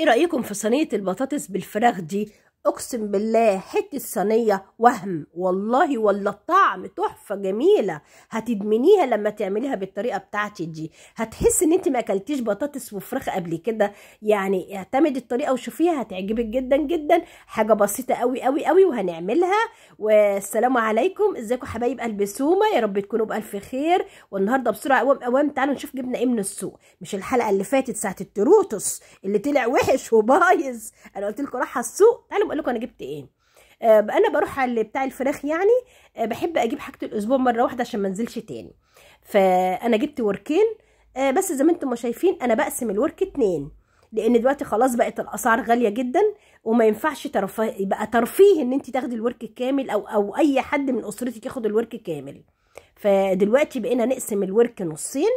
ايه رأيكم في صينية البطاطس بالفراخ دي اقسم بالله حته صينيه وهم والله ولا الطعم تحفه جميله هتدمنيها لما تعمليها بالطريقه بتاعتي دي هتحس ان انت ما اكلتيش بطاطس وفراخ قبل كده يعني اعتمدي الطريقه وشوفيها هتعجبك جدا جدا حاجه بسيطه قوي قوي قوي وهنعملها والسلام عليكم ازيكم حبايب قلب سومه يا رب تكونوا بالف خير والنهارده بسرعه قوام قوام تعالوا نشوف جبنا ايه من السوق مش الحلقه اللي فاتت ساعه التروتس اللي طلع وحش وبايظ انا قلت لكم راح السوق تعالوا وقال لكم انا جبت ايه آه، انا بروح على بتاع الفراخ يعني آه، بحب اجيب حاجه الاسبوع مره واحده عشان ما انزلش تاني فانا جبت وركين آه، بس زي ما انتم شايفين انا بقسم الورك اتنين لان دلوقتي خلاص بقت الاسعار غاليه جدا وما ينفعش ترفيه يبقى ترفيه ان انت تاخدي الورك الكامل او او اي حد من اسرتك ياخد الورك كامل فدلوقتي بقينا نقسم الورك نصين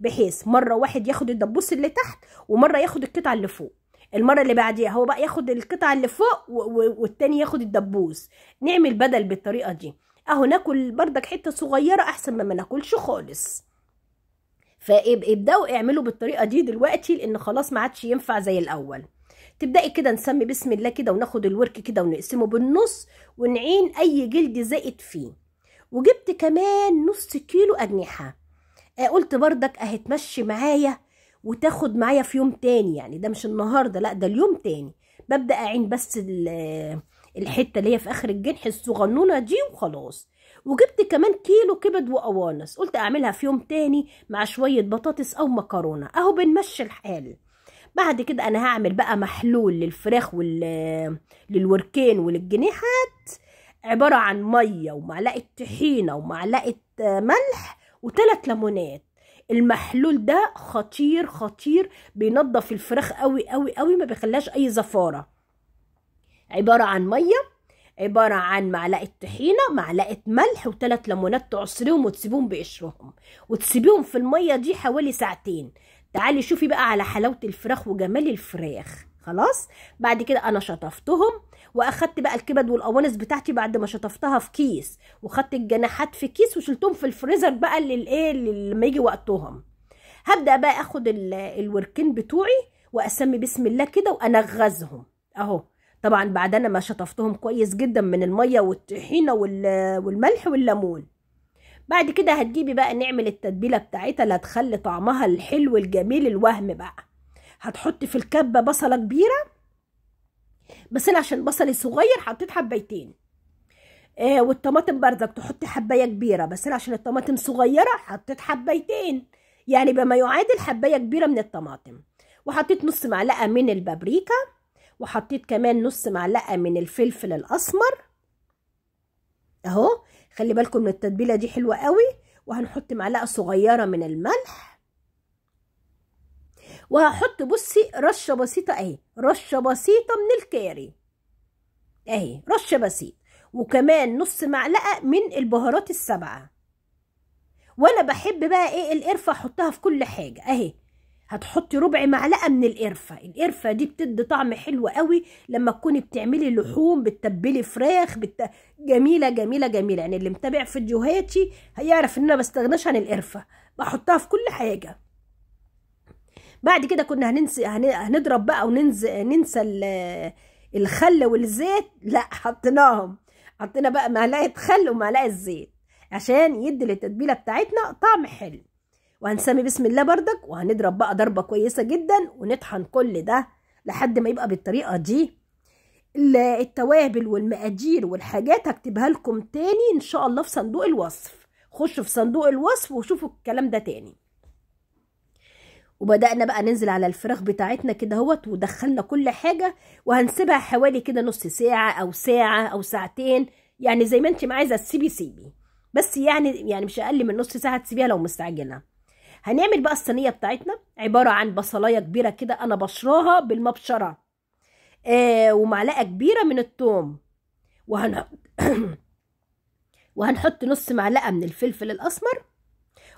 بحيث مره واحد ياخد الدبوس اللي تحت ومره ياخد القطعه اللي فوق المره اللي بعديها هو بقى ياخد القطعه اللي فوق والتاني ياخد الدبوس نعمل بدل بالطريقه دي اهو ناكل بردك حته صغيره احسن ما ناكلش خالص فابداوا اعملوا بالطريقه دي دلوقتي لان خلاص ما عادش ينفع زي الاول تبداي كده نسمي بسم الله كده وناخد الورك كده ونقسمه بالنص ونعين اي جلد زائد فيه وجبت كمان نص كيلو اجنحه آه، قلت بردك اهتمشي معايا وتاخد معايا في يوم تاني يعني ده مش النهارده لا ده اليوم تاني ببدا اعين بس الحته اللي هي في اخر الجنح الصغنونه دي وخلاص وجبت كمان كيلو كبد وقوانص قلت اعملها في يوم تاني مع شويه بطاطس او مكرونه اهو بنمشي الحال بعد كده انا هعمل بقى محلول للفراخ وال للوركين وللجنيحات عباره عن ميه ومعلقه طحينه ومعلقه ملح وثلاث ليمونات المحلول ده خطير خطير بينظف الفراخ قوي قوي قوي ما بيخلاش اي زفاره عباره عن ميه عبارة عن معلقة طحينة معلقة ملح وثلاث ليمونات تعصريهم وتسيبيهم بقشرهم وتسيبيهم في المية دي حوالي ساعتين تعالي شوفي بقى على حلاوة الفراخ وجمال الفراخ خلاص بعد كده انا شطفتهم واخدت بقى الكبد والاوانس بتاعتي بعد ما شطفتها في كيس وخدت الجناحات في كيس وشلتهم في الفريزر بقى للايه لما يجي وقتهم هبدا بقى اخد الوركين بتوعي واسمي بسم الله كده وانغزهم اهو طبعا بعد انا ما شطفتهم كويس جدا من الميه والطحينه والملح والليمون بعد كده هتجيبي بقى نعمل التتبيله بتاعتها اللي هتخلي طعمها الحلو الجميل الوهم بقى هتحطي في الكبه بصله كبيره بس انا عشان بصلي صغير حطيت حبايتين آه والطماطم بردك تحطي حبايه كبيره بس انا عشان الطماطم صغيره حطيت حبايتين يعني بما يعادل حبايه كبيره من الطماطم وحطيت نص معلقه من البابريكا وحطيت كمان نص معلقه من الفلفل الاسمر اهو خلي بالكم من التتبيله دي حلوه قوي وهنحط معلقه صغيره من الملح وهحط بصي رشه بسيطه اهي رشه بسيطه من الكاري اهي رشه بسيط وكمان نص معلقه من البهارات السبعه وانا بحب بقى ايه القرفه احطها في كل حاجه اهي هتحطي ربع معلقه من القرفه القرفه دي بتدي طعم حلو قوي لما تكوني بتعملي لحوم بتتبلي فراخ بت... جميله جميله جميله يعني اللي متابع فيديوهاتي هيعرف ان انا بستغناش عن القرفه بحطها في كل حاجه بعد كده كنا هننسى هنضرب بقى وننسى ننسى الخل والزيت لا حطيناهم حطينا بقى معلقه خل ومعلقه زيت عشان يدي للتتبيله بتاعتنا طعم حلو وهنسمي بسم الله بردك وهنضرب بقى ضربه كويسه جدا ونطحن كل ده لحد ما يبقى بالطريقه دي التوابل والمقادير والحاجات هكتبها لكم تاني ان شاء الله في صندوق الوصف خشوا في صندوق الوصف وشوفوا الكلام ده تاني وبدأنا بقى ننزل على الفراخ بتاعتنا كده اهوت ودخلنا كل حاجة وهنسيبها حوالي كده نص ساعة أو ساعة أو ساعتين يعني زي ما انت ما عايزة تسيبي سيبي بس يعني يعني مش أقل من نص ساعة تسيبيها لو مستعجلة هنعمل بقى الصينية بتاعتنا عبارة عن بصلاية كبيرة كده أنا بشراها بالمبشرة آه ومعلقة كبيرة من التوم وهنحط وهنحط نص معلقة من الفلفل الأسمر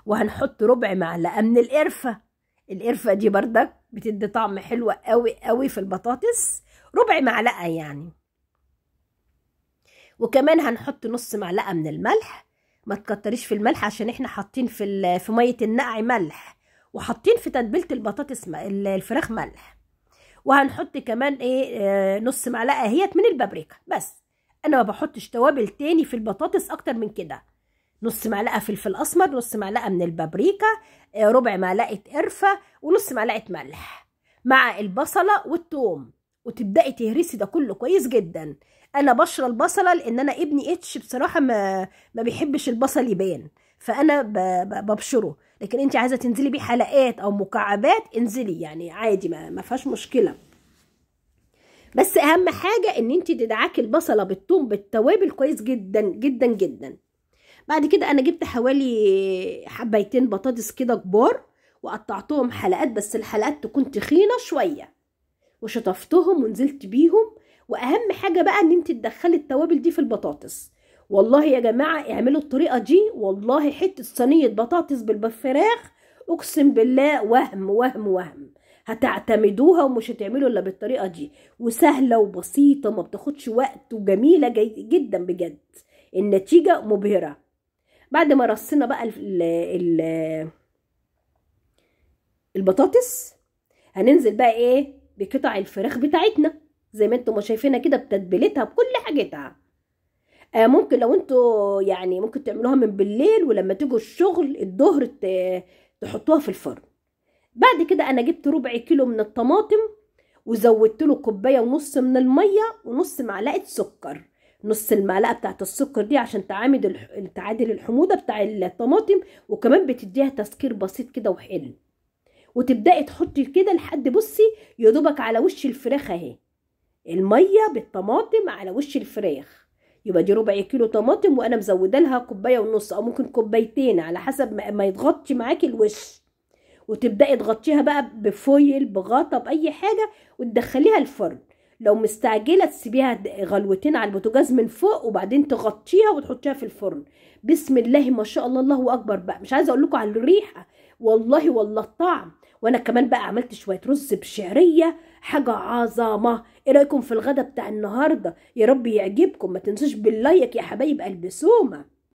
وهنحط ربع معلقة من القرفة القرفه دي بردك بتدي طعم حلو قوي قوي في البطاطس ربع معلقه يعني وكمان هنحط نص معلقه من الملح ما تكتريش في الملح عشان احنا حاطين في في ميه النقع ملح وحاطين في تتبيله البطاطس الفراخ ملح وهنحط كمان ايه آه، نص معلقه اهيت من البابريكا بس انا ما بحطش توابل تاني في البطاطس اكتر من كده نص معلقه فلفل اسمر نص معلقه من البابريكا آه، ربع معلقه قرفه ونص معلقه ملح مع البصله والثوم وتبداي تهرسي ده كله كويس جدا انا بشرى البصله لان انا ابني اتش بصراحه ما ما بيحبش البصل يبان فانا ببشره لكن انت عايزه تنزلي بيه حلقات او مكعبات انزلي يعني عادي ما, ما فيهاش مشكله بس اهم حاجه ان انت تدعكي البصله بالثوم بالتوابل كويس جدا جدا جدا بعد كده انا جبت حوالي حبايتين بطاطس كده كبار وقطعتهم حلقات بس الحلقات تكون تخينه شويه وشطفتهم ونزلت بيهم واهم حاجه بقى ان انت تدخلي التوابل دي في البطاطس والله يا جماعه اعملوا الطريقه دي والله حته صينيه بطاطس بالفراخ اقسم بالله وهم وهم وهم هتعتمدوها ومش هتعملوا الا بالطريقه دي وسهله وبسيطه ما بتاخدش وقت وجميله جدا بجد النتيجه مبهره بعد ما رصينا بقى الـ الـ البطاطس هننزل بقى ايه بقطع الفراخ بتاعتنا زي ما انتم شايفينها كده بتتبيلتها بكل حاجتها آه ممكن لو انتوا يعني ممكن تعملوها من بالليل ولما تيجوا الشغل الظهر تحطوها في الفرن بعد كده انا جبت ربع كيلو من الطماطم وزودت له كوبايه ونص من الميه ونص معلقه سكر نص المعلقه بتاعت السكر دي عشان تعامد تعادل الحموضه بتاع الطماطم وكمان بتديها تسكير بسيط كده وحلو وتبداي تحطي كده لحد بصي يدوبك على وش الفراخ اهي الميه بالطماطم على وش الفراخ يبقى دي ربع كيلو طماطم وانا مزوده لها كوبايه ونص او ممكن كوبايتين على حسب ما يتغطي معاكي الوش وتبداي تغطيها بقى بفويل بغطا باي حاجه وتدخليها الفرن لو مستعجله تسيبيها غلوتين على البوتاجاز من فوق وبعدين تغطيها وتحطيها في الفرن بسم الله ما شاء الله الله اكبر بقى مش عايزه اقول لكم على الريحه والله والله الطعم وانا كمان بقى عملت شويه رز بشعريه حاجه عظمه ايه رايكم في الغدا بتاع النهارده يا رب يعجبكم ما تنسوش باللايك يا حبايب قلب سومه